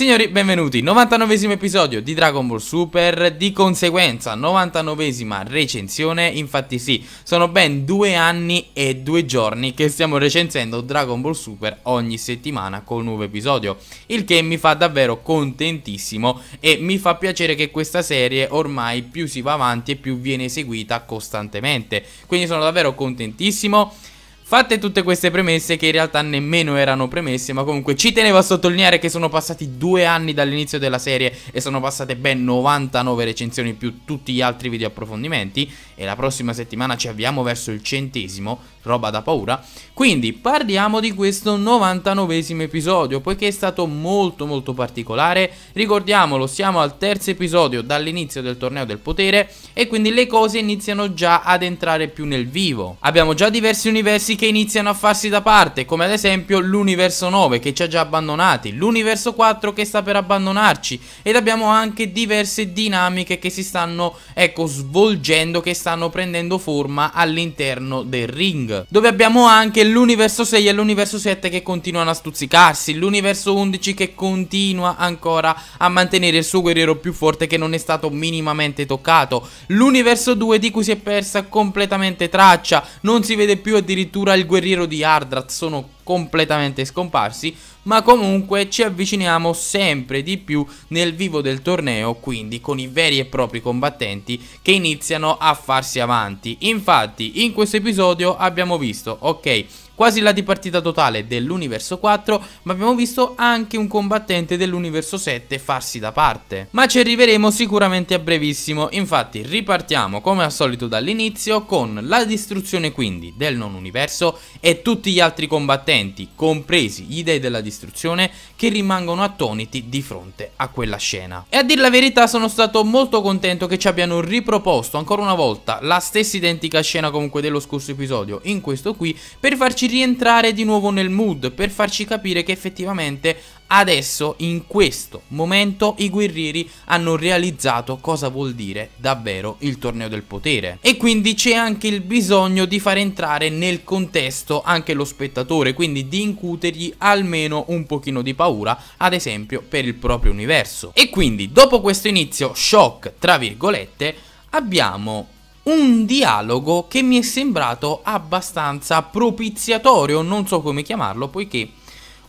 Signori, benvenuti, 99esimo episodio di Dragon Ball Super, di conseguenza 99esima recensione, infatti sì, sono ben due anni e due giorni che stiamo recensendo Dragon Ball Super ogni settimana con un nuovo episodio, il che mi fa davvero contentissimo e mi fa piacere che questa serie ormai più si va avanti e più viene seguita costantemente, quindi sono davvero contentissimo. Fatte tutte queste premesse che in realtà nemmeno erano premesse ma comunque ci tenevo a sottolineare che sono passati due anni dall'inizio della serie e sono passate ben 99 recensioni più tutti gli altri video approfondimenti e la prossima settimana ci avviamo verso il centesimo, roba da paura. Quindi parliamo di questo 99esimo episodio poiché è stato molto molto particolare, ricordiamolo siamo al terzo episodio dall'inizio del torneo del potere e quindi le cose iniziano già ad entrare più nel vivo. Abbiamo già diversi universi che iniziano a farsi da parte, come ad esempio l'universo 9 che ci ha già abbandonati, l'universo 4 che sta per abbandonarci ed abbiamo anche diverse dinamiche che si stanno, ecco, svolgendo, che stanno prendendo forma all'interno del ring, dove abbiamo anche l'universo 6 e l'universo 7 che continuano a stuzzicarsi, l'universo 11 che continua ancora a mantenere il suo guerriero più forte che non è stato minimamente toccato, l'universo 2 di cui si è persa completamente traccia, non si vede più addirittura il guerriero di Ardrat sono completamente scomparsi ma comunque ci avviciniamo sempre di più nel vivo del torneo quindi con i veri e propri combattenti che iniziano a farsi avanti infatti in questo episodio abbiamo visto ok quasi la dipartita totale dell'universo 4 ma abbiamo visto anche un combattente dell'universo 7 farsi da parte ma ci arriveremo sicuramente a brevissimo infatti ripartiamo come al solito dall'inizio con la distruzione quindi del non universo e tutti gli altri combattenti presenti, compresi gli dei della distruzione, che rimangono attoniti di fronte a quella scena. E a dir la verità sono stato molto contento che ci abbiano riproposto ancora una volta la stessa identica scena comunque dello scorso episodio in questo qui per farci rientrare di nuovo nel mood, per farci capire che effettivamente Adesso, in questo momento, i guerrieri hanno realizzato cosa vuol dire davvero il torneo del potere. E quindi c'è anche il bisogno di far entrare nel contesto anche lo spettatore, quindi di incutergli almeno un pochino di paura, ad esempio per il proprio universo. E quindi, dopo questo inizio shock, tra virgolette, abbiamo un dialogo che mi è sembrato abbastanza propiziatorio, non so come chiamarlo, poiché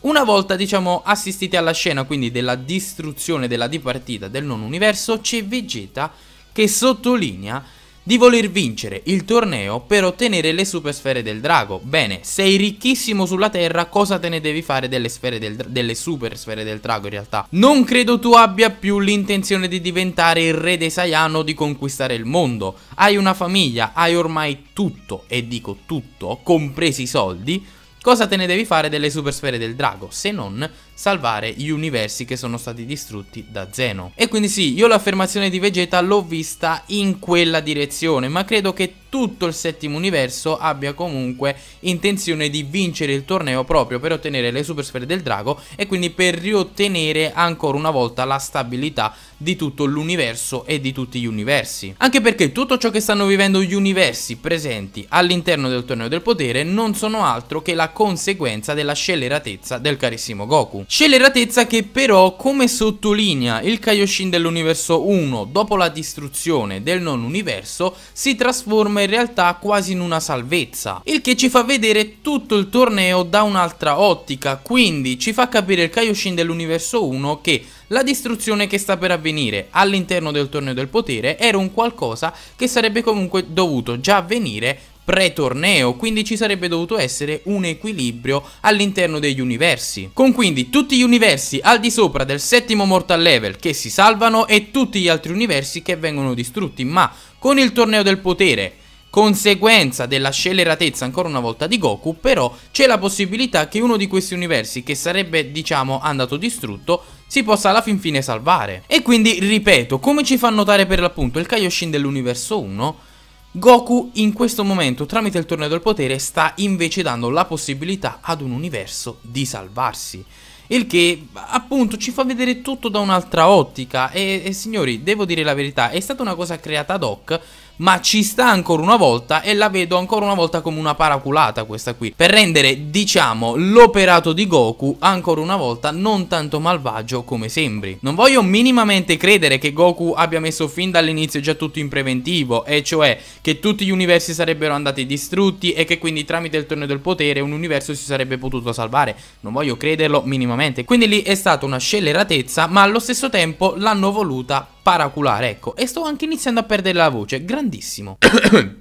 una volta diciamo assistiti alla scena quindi della distruzione della dipartita del non universo c'è Vegeta che sottolinea di voler vincere il torneo per ottenere le super sfere del drago. Bene, sei ricchissimo sulla terra, cosa te ne devi fare delle, sfere del, delle supersfere del drago in realtà? Non credo tu abbia più l'intenzione di diventare il re dei Saiyan o di conquistare il mondo. Hai una famiglia, hai ormai tutto, e dico tutto, compresi i soldi, Cosa te ne devi fare delle supersfere del drago se non salvare gli universi che sono stati distrutti da Zeno. E quindi sì, io l'affermazione di Vegeta l'ho vista in quella direzione, ma credo che tutto il settimo universo abbia comunque intenzione di vincere il torneo proprio per ottenere le super sfere del drago e quindi per riottenere ancora una volta la stabilità di tutto l'universo e di tutti gli universi. Anche perché tutto ciò che stanno vivendo gli universi presenti all'interno del torneo del potere non sono altro che la conseguenza della scelleratezza del carissimo Goku. Sceleratezza che però, come sottolinea il Kaioshin dell'universo 1, dopo la distruzione del non universo, si trasforma in realtà quasi in una salvezza. Il che ci fa vedere tutto il torneo da un'altra ottica, quindi ci fa capire il Kaioshin dell'universo 1 che la distruzione che sta per avvenire all'interno del torneo del potere era un qualcosa che sarebbe comunque dovuto già avvenire pre-torneo, quindi ci sarebbe dovuto essere un equilibrio all'interno degli universi. Con quindi tutti gli universi al di sopra del settimo mortal level che si salvano e tutti gli altri universi che vengono distrutti, ma con il torneo del potere conseguenza della scelleratezza ancora una volta di Goku, però c'è la possibilità che uno di questi universi che sarebbe diciamo andato distrutto si possa alla fin fine salvare. E quindi ripeto, come ci fa notare per l'appunto il Kaioshin dell'universo 1, Goku in questo momento tramite il torneo del potere sta invece dando la possibilità ad un universo di salvarsi. Il che appunto ci fa vedere tutto da un'altra ottica e, e, signori devo dire la verità è stata una cosa creata ad hoc ma ci sta ancora una volta e la vedo ancora una volta come una paraculata questa qui per rendere diciamo l'operato di Goku ancora una volta non tanto malvagio come sembri non voglio minimamente credere che Goku abbia messo fin dall'inizio già tutto in preventivo e cioè che tutti gli universi sarebbero andati distrutti e che quindi tramite il torneo del potere un universo si sarebbe potuto salvare non voglio crederlo minimamente quindi lì è stata una scelleratezza ma allo stesso tempo l'hanno voluta paraculare, ecco. E sto anche iniziando a perdere la voce, grandissimo.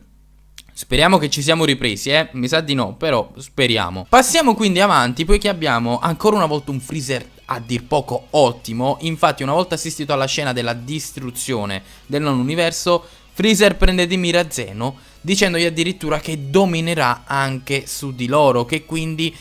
Speriamo che ci siamo ripresi, eh? Mi sa di no, però speriamo. Passiamo quindi avanti, poiché abbiamo ancora una volta un freezer a dir poco ottimo. Infatti, una volta assistito alla scena della distruzione del non universo, Freezer prende di mira Zeno, dicendogli addirittura che dominerà anche su di loro, che quindi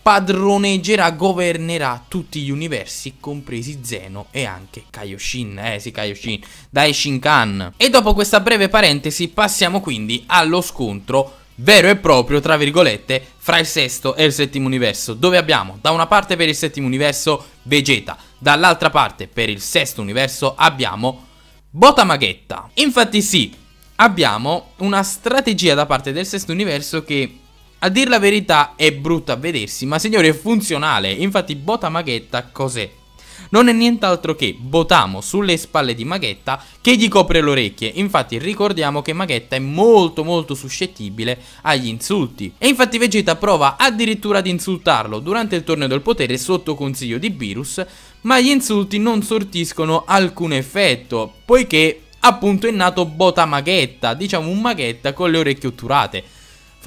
padroneggerà, governerà tutti gli universi, compresi Zeno e anche Kaioshin. Eh sì, Kaioshin, dai Shinkan. E dopo questa breve parentesi passiamo quindi allo scontro vero e proprio, tra virgolette, fra il sesto e il settimo universo, dove abbiamo da una parte per il settimo universo Vegeta, dall'altra parte per il sesto universo abbiamo Botamaghetta. Infatti sì, abbiamo una strategia da parte del sesto universo che a dir la verità è brutto a vedersi, ma signore è funzionale, infatti Bota Maghetta cos'è? Non è nient'altro che Botamo sulle spalle di Maghetta che gli copre le orecchie, infatti ricordiamo che Maghetta è molto molto suscettibile agli insulti. E infatti Vegeta prova addirittura ad insultarlo durante il torneo del potere sotto consiglio di Virus, ma gli insulti non sortiscono alcun effetto, poiché appunto è nato Bota Maghetta, diciamo un Maghetta con le orecchie otturate.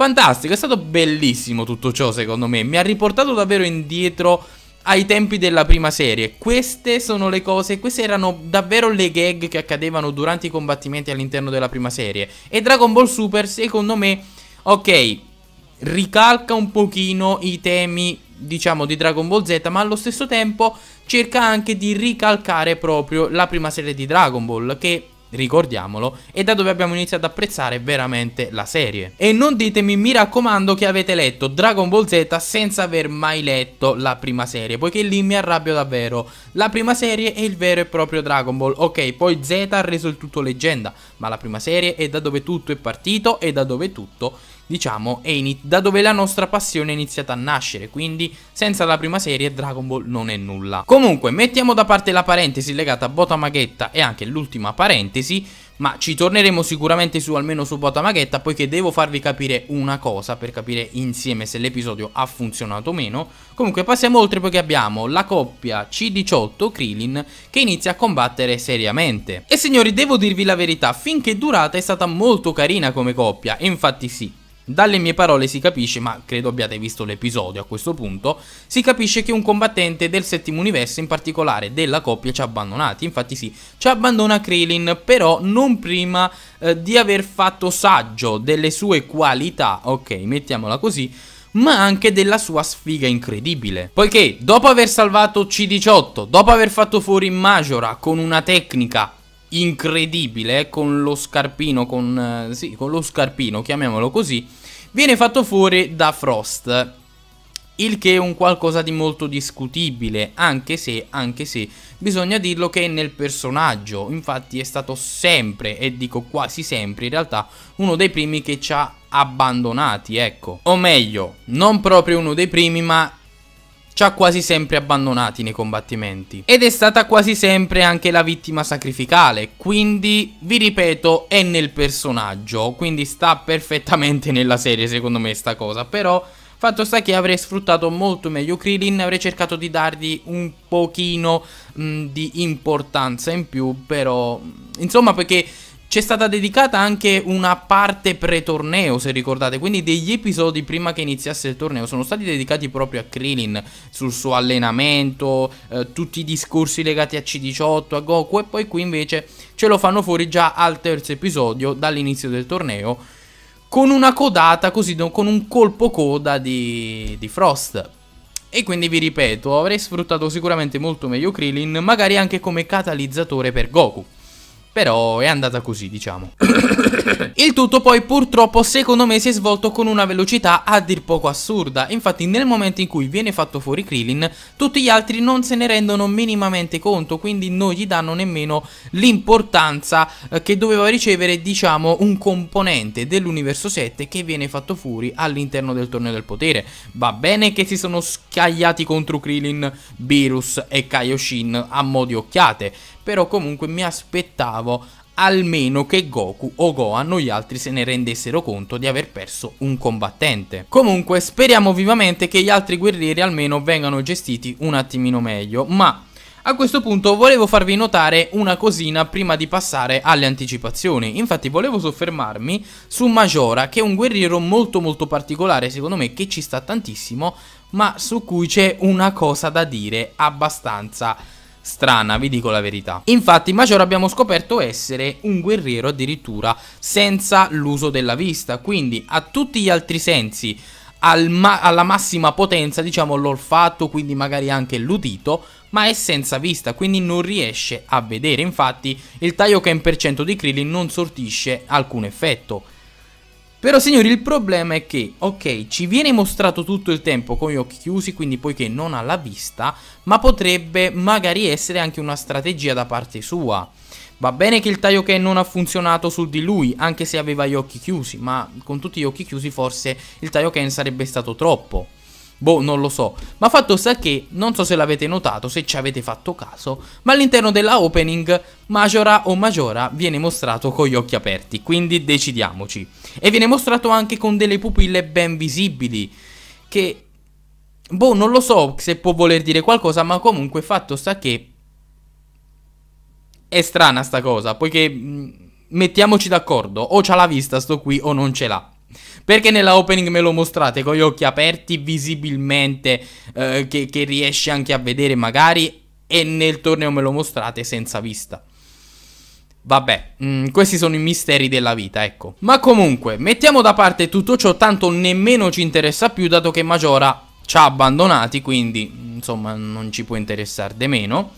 Fantastico, è stato bellissimo tutto ciò secondo me, mi ha riportato davvero indietro ai tempi della prima serie. Queste sono le cose, queste erano davvero le gag che accadevano durante i combattimenti all'interno della prima serie. E Dragon Ball Super, secondo me, ok, ricalca un pochino i temi, diciamo, di Dragon Ball Z, ma allo stesso tempo cerca anche di ricalcare proprio la prima serie di Dragon Ball, che ricordiamolo, e da dove abbiamo iniziato ad apprezzare veramente la serie. E non ditemi, mi raccomando, che avete letto Dragon Ball Z senza aver mai letto la prima serie, poiché lì mi arrabbio davvero. La prima serie è il vero e proprio Dragon Ball, ok, poi Z ha reso il tutto leggenda, ma la prima serie è da dove tutto è partito e da dove tutto è diciamo, Enid, da dove la nostra passione è iniziata a nascere, quindi senza la prima serie Dragon Ball non è nulla. Comunque, mettiamo da parte la parentesi legata a Botamaghetta e anche l'ultima parentesi, ma ci torneremo sicuramente su almeno su Botamaghetta, poiché devo farvi capire una cosa per capire insieme se l'episodio ha funzionato o meno. Comunque passiamo oltre poiché abbiamo la coppia C18 Krillin che inizia a combattere seriamente. E signori, devo dirvi la verità, finché durata è stata molto carina come coppia, infatti sì, dalle mie parole si capisce, ma credo abbiate visto l'episodio a questo punto, si capisce che un combattente del settimo universo, in particolare della coppia, ci ha abbandonati. Infatti sì, ci abbandona Krillin, però non prima eh, di aver fatto saggio delle sue qualità, ok, mettiamola così, ma anche della sua sfiga incredibile. Poiché dopo aver salvato C18, dopo aver fatto fuori Majora con una tecnica incredibile eh, con lo scarpino, con, eh, sì, con lo scarpino, chiamiamolo così, viene fatto fuori da Frost. Il che è un qualcosa di molto discutibile, anche se, anche se, bisogna dirlo che è nel personaggio. Infatti è stato sempre, e dico quasi sempre in realtà, uno dei primi che ci ha abbandonati, ecco. O meglio, non proprio uno dei primi, ma ci ha quasi sempre abbandonati nei combattimenti. Ed è stata quasi sempre anche la vittima sacrificale, quindi vi ripeto è nel personaggio, quindi sta perfettamente nella serie secondo me sta cosa, però fatto sta che avrei sfruttato molto meglio Krillin, avrei cercato di dargli un pochino mh, di importanza in più, però insomma perché c'è stata dedicata anche una parte pre-torneo, se ricordate, quindi degli episodi prima che iniziasse il torneo sono stati dedicati proprio a Krillin, sul suo allenamento, eh, tutti i discorsi legati a C18, a Goku e poi qui invece ce lo fanno fuori già al terzo episodio dall'inizio del torneo con una codata, così con un colpo coda di, di Frost. E quindi vi ripeto, avrei sfruttato sicuramente molto meglio Krillin, magari anche come catalizzatore per Goku. Però è andata così, diciamo. Il tutto poi purtroppo secondo me si è svolto con una velocità a dir poco assurda, infatti nel momento in cui viene fatto fuori Krillin tutti gli altri non se ne rendono minimamente conto, quindi non gli danno nemmeno l'importanza eh, che doveva ricevere diciamo un componente dell'universo 7 che viene fatto fuori all'interno del torneo del potere. Va bene che si sono scagliati contro Krillin, Beerus e Kaioshin a mo' di occhiate, però comunque mi aspettavo almeno che Goku o Gohan o gli altri se ne rendessero conto di aver perso un combattente. Comunque speriamo vivamente che gli altri guerrieri almeno vengano gestiti un attimino meglio, ma... A questo punto volevo farvi notare una cosina prima di passare alle anticipazioni, infatti volevo soffermarmi su Majora che è un guerriero molto molto particolare secondo me che ci sta tantissimo ma su cui c'è una cosa da dire abbastanza strana, vi dico la verità. Infatti Major abbiamo scoperto essere un guerriero addirittura senza l'uso della vista, quindi a tutti gli altri sensi al ma alla massima potenza, diciamo l'olfatto, quindi magari anche l'udito, ma è senza vista, quindi non riesce a vedere. Infatti il taglio che è in percento di Krillin non sortisce alcun effetto. Però signori il problema è che, ok, ci viene mostrato tutto il tempo con gli occhi chiusi, quindi poiché non ha la vista, ma potrebbe magari essere anche una strategia da parte sua. Va bene che il Taioken non ha funzionato su di lui, anche se aveva gli occhi chiusi, ma con tutti gli occhi chiusi forse il Taioken sarebbe stato troppo. Boh, non lo so. Ma fatto sta che, non so se l'avete notato, se ci avete fatto caso, ma all'interno della opening Majora o Majora viene mostrato con gli occhi aperti, quindi decidiamoci. E viene mostrato anche con delle pupille ben visibili, che... Boh, non lo so se può voler dire qualcosa, ma comunque fatto sta che... È strana sta cosa, poiché... Mm, mettiamoci d'accordo, o c'ha la vista sto qui o non ce l'ha. Perché nella opening me lo mostrate con gli occhi aperti visibilmente eh, che, che riesci anche a vedere magari e nel torneo me lo mostrate senza vista. Vabbè, mh, mm, questi sono i misteri della vita, ecco. Ma comunque, mettiamo da parte tutto ciò, tanto nemmeno ci interessa più, dato che Majora ci ha abbandonati, quindi, mm, insomma, non ci può interessare di meno.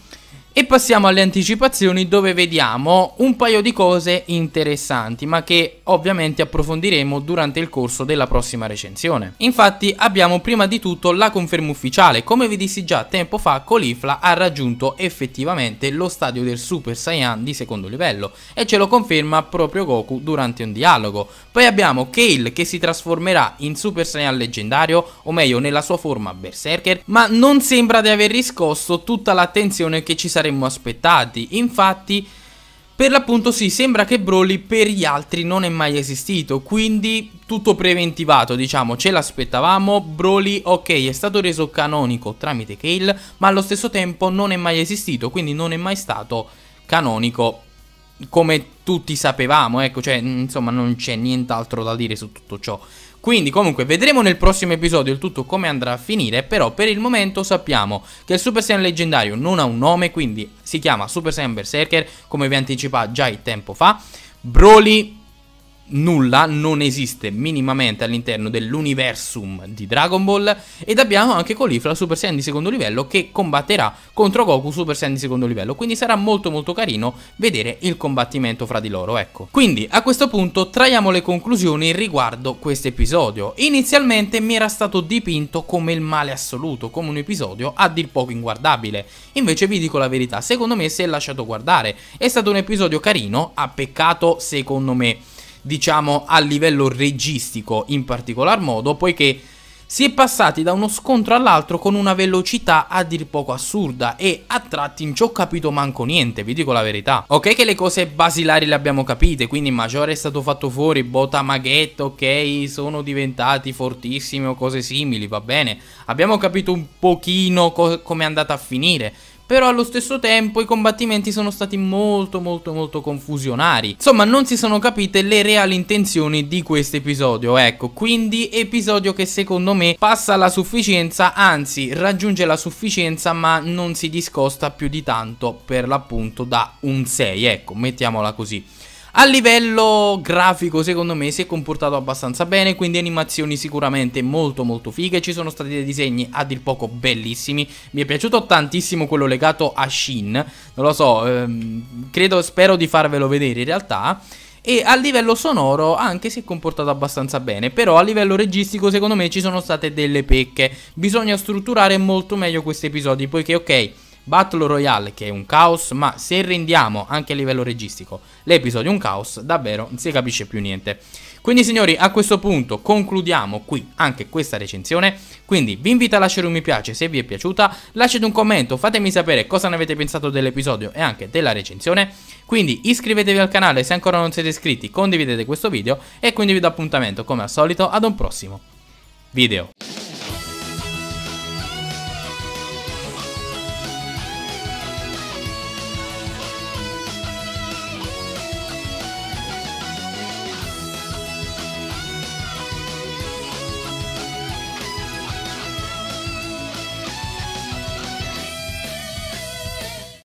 E passiamo alle anticipazioni dove vediamo un paio di cose interessanti ma che ovviamente approfondiremo durante il corso della prossima recensione. Infatti abbiamo prima di tutto la conferma ufficiale, come vi dissi già tempo fa Colifla ha raggiunto effettivamente lo stadio del Super Saiyan di secondo livello e ce lo conferma proprio Goku durante un dialogo. Poi abbiamo Kale che si trasformerà in Super Saiyan leggendario o meglio nella sua forma Berserker ma non sembra di aver riscosso tutta l'attenzione che ci sarebbe saremmo aspettati. Infatti, per l'appunto sì, sembra che Broly per gli altri non è mai esistito, quindi tutto preventivato, diciamo, ce l'aspettavamo. Broly, ok, è stato reso canonico tramite Kale, ma allo stesso tempo non è mai esistito, quindi non è mai stato canonico come tutti sapevamo, ecco, cioè, insomma, non c'è nient'altro da dire su tutto ciò. Quindi comunque vedremo nel prossimo episodio il tutto come andrà a finire Però per il momento sappiamo che il Super Saiyan leggendario non ha un nome Quindi si chiama Super Saiyan Berserker come vi anticipà già il tempo fa Broly nulla, non esiste minimamente all'interno dell'universum di Dragon Ball ed abbiamo anche Colifla Super Saiyan di secondo livello che combatterà contro Goku Super Saiyan di secondo livello, quindi sarà molto molto carino vedere il combattimento fra di loro, ecco. Quindi a questo punto traiamo le conclusioni riguardo questo episodio. Inizialmente mi era stato dipinto come il male assoluto, come un episodio a dir poco inguardabile. Invece vi dico la verità, secondo me si è lasciato guardare. È stato un episodio carino, ha peccato secondo me diciamo a livello registico in particolar modo, poiché si è passati da uno scontro all'altro con una velocità a dir poco assurda e a tratti non ci ho capito manco niente, vi dico la verità. Ok che le cose basilari le abbiamo capite, quindi Maggiore è stato fatto fuori, Bota Maghetto, ok, sono diventati fortissimi o cose simili, va bene. Abbiamo capito un pochino co come è andata a finire, però allo stesso tempo i combattimenti sono stati molto molto molto confusionari. Insomma non si sono capite le reali intenzioni di questo episodio, ecco. Quindi episodio che secondo me passa alla sufficienza, anzi raggiunge la sufficienza ma non si discosta più di tanto per l'appunto da un 6, ecco, mettiamola così. A livello grafico secondo me si è comportato abbastanza bene Quindi animazioni sicuramente molto molto fighe Ci sono stati dei disegni a dir poco bellissimi Mi è piaciuto tantissimo quello legato a Shin Non lo so, ehm, credo, spero di farvelo vedere in realtà e a livello sonoro anche si è comportato abbastanza bene, però a livello registico secondo me ci sono state delle pecche. Bisogna strutturare molto meglio questi episodi, poiché ok, Battle Royale che è un caos, ma se rendiamo anche a livello registico l'episodio un caos, davvero non si capisce più niente. Quindi signori, a questo punto concludiamo qui anche questa recensione, quindi vi invito a lasciare un mi piace se vi è piaciuta, lasciate un commento, fatemi sapere cosa ne avete pensato dell'episodio e anche della recensione, quindi iscrivetevi al canale se ancora non siete iscritti, condividete questo video e quindi vi do appuntamento come al solito ad un prossimo video.